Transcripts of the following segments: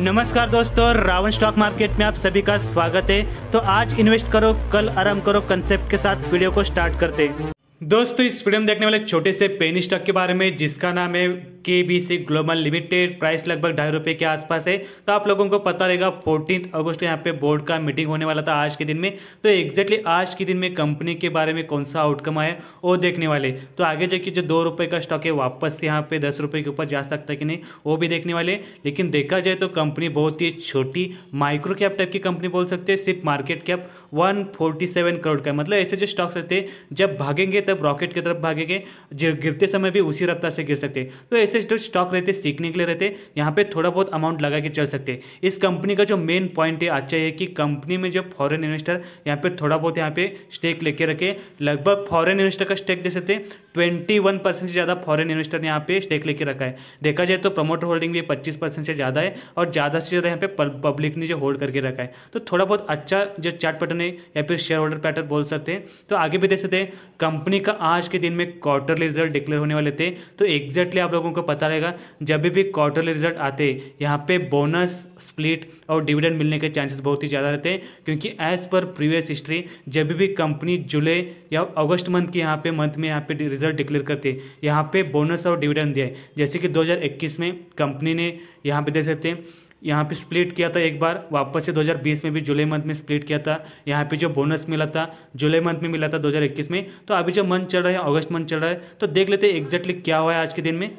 नमस्कार दोस्तों Ravan stock market में आप सभी का स्वागत है तो आज इन्वेस्ट करो कल आराम करो कंसेप्ट के साथ वीडियो को स्टार्ट करते दोस्तों इस वीडियो में देखने वाले छोटे से पेनी स्टॉक के बारे में जिसका नाम है K B C global limited price लगभग ढाई रुपये के आसपास है तो आप लोगों को पता रहेगा फोर्टीन अगस्त यहाँ पे बोर्ड का मीटिंग होने वाला था आज के दिन में तो एग्जैक्टली आज के दिन में कंपनी के बारे में कौन सा आउटकम आया वो देखने वाले तो आगे जाके जो दो रुपये का स्टॉक है वापस यहाँ पे दस रुपये के ऊपर जा सकता है कि नहीं वो भी देखने वाले लेकिन देखा जाए तो कंपनी बहुत ही छोटी माइक्रो कैप टाइप की कंपनी बोल सकते हैं सिर्फ मार्केट कैप सेवन करोड़ का मतलब ऐसे जो स्टॉक्स रहते हैं जब भागेंगे तब रॉकेट की तरफ भागेंगे गिरते समय भी उसी रफ्तार से गिर सकते तो ऐसे जो स्टॉक रहते सीखने के लिए रहते यहाँ पे थोड़ा बहुत अमाउंट लगा के चल सकते इस कंपनी का जो मेन पॉइंट है अच्छा है कि कंपनी में जो फॉरेन इन्वेस्टर यहाँ पे थोड़ा बहुत यहाँ पे स्टेक लेके रखे लगभग फॉरेन इन्वेस्टर का स्टेक दे सकते ट्वेंटी वन से ज़्यादा फॉरन इन्वेस्टर ने यहाँ पे स्टेक लेके रखा है देखा जाए तो प्रमोटर होल्डिंग भी पच्चीस परसेंट से ज़्यादा है और ज़्यादा से ज़्यादा यहाँ पे पब्लिक ने जो होल्ड करके रखा है तो थोड़ा बहुत अच्छा जो चार्ट पैटर्न है या फिर शेयर होल्डर पैटर्न बोल सकते हैं तो आगे भी देख सकते हैं कंपनी का आज के दिन में क्वार्टरली रिजल्ट डिक्लेयर होने वाले थे तो एग्जैक्टली आप लोगों को को पता रहेगा जब भी क्वार्टरली रिजल्ट आते यहाँ पे बोनस स्प्लिट और डिविडेंड मिलने के चांसेस बहुत ही ज़्यादा रहते हैं क्योंकि एज़ पर प्रीवियस हिस्ट्री जब भी कंपनी जुलाई या अगस्त मंथ के यहाँ पे मंथ में यहाँ पे रिजल्ट डिक्लेयर करती है यहाँ पे बोनस और डिविडेंड दिया है जैसे कि 2021 में कंपनी ने यहाँ पे दे सकते हैं यहाँ पे स्प्लिट किया था एक बार वापस से 2020 में भी जुलाई मंथ में स्प्लिट किया था यहाँ पे जो बोनस मिला था जुलाई मंथ में मिला था 2021 में तो अभी जो मंथ चल रहा है अगस्त मंथ चल रहा है तो देख लेते हैं एग्जैक्टली क्या हुआ है आज के दिन में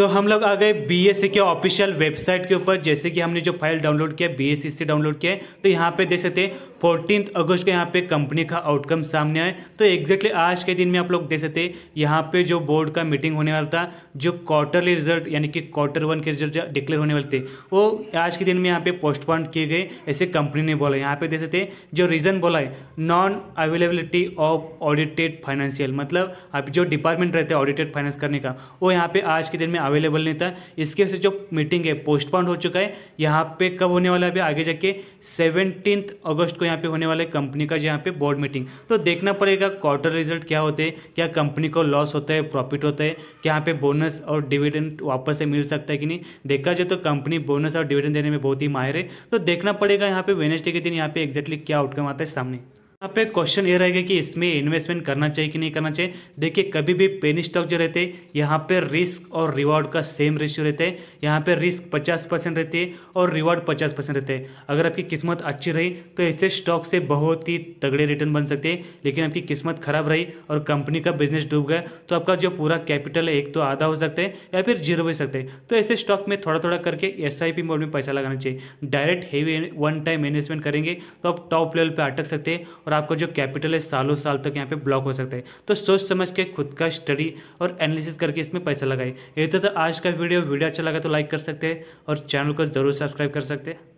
तो हम लोग आ गए बी के ऑफिशियल वेबसाइट के ऊपर जैसे कि हमने जो फाइल डाउनलोड किया बी से डाउनलोड किया है तो यहाँ पे देख सकते हैं फोर्टीन अगस्त को यहाँ पे कंपनी का आउटकम सामने आए तो एग्जैक्टली आज के दिन में आप लोग देख सकते हैं यहाँ पे जो बोर्ड का मीटिंग होने वाला था जो क्वार्टरली रिजल्ट यानी कि क्वार्टर वन के रिजल्ट डिक्लेयर होने वाले थे वो आज के दिन में यहाँ पे पोस्टपोन किए गए ऐसे कंपनी ने बोला यहाँ पे देख सकते जो रीज़न बोला है non availability of audited financial मतलब अब जो डिपार्टमेंट रहता है ऑडिटेड फाइनेंस करने का वो यहाँ पे आज के दिन में अवेलेबल नहीं था इसके से जो मीटिंग है पोस्टपोन हो चुका है यहाँ पे कब होने वाला है अभी आगे जाके सेवनटीन अगस्त को यहाँ पे होने वाला है कंपनी का यहाँ पे बोर्ड मीटिंग तो देखना पड़ेगा क्वार्टर रिजल्ट क्या होते हैं क्या कंपनी को लॉस होता है प्रॉफिट होता है क्या यहाँ पे बोनस और डिविडेंड वापस से मिल सकता है कि नहीं देखा जाए तो कंपनी बोनस और डिविडेंड देने में बहुत ही माहिर है तो देखना पड़ेगा यहाँ पे वेनेसडे के दिन यहाँ पे एक्जैक्टली क्या आउटकम आता है सामने यहाँ पे क्वेश्चन ये रहेगा कि इसमें इन्वेस्टमेंट करना चाहिए कि नहीं करना चाहिए देखिए कभी भी पेनी स्टॉक जो रहते हैं यहाँ पे रिस्क और रिवॉर्ड का सेम रेशियो रहता है यहाँ पे रिस्क 50 परसेंट रहती है और रिवॉर्ड 50 परसेंट रहते हैं अगर आपकी किस्मत अच्छी रही तो ऐसे स्टॉक से बहुत ही तगड़े रिटर्न बन सकते हैं लेकिन आपकी किस्मत खराब रही और कंपनी का बिजनेस डूब गया तो आपका जो पूरा कैपिटल है एक तो आधा हो सकता है या फिर जीरो हो सकते हैं तो ऐसे स्टॉक में थोड़ा थोड़ा करके एस आई मोड में पैसा लगाना चाहिए direct heavy one time investment करेंगे तो आप टॉप लेवल पर अटक सकते हैं और आपका जो कैपिटल है सालों साल तक यहाँ पे ब्लॉक हो सकता है तो सोच समझ के खुद का स्टडी और एनालिसिस करके इसमें पैसा लगाए ये तो, तो आज का वीडियो वीडियो अच्छा लगा तो लाइक कर सकते हैं और चैनल को जरूर सब्सक्राइब कर सकते हैं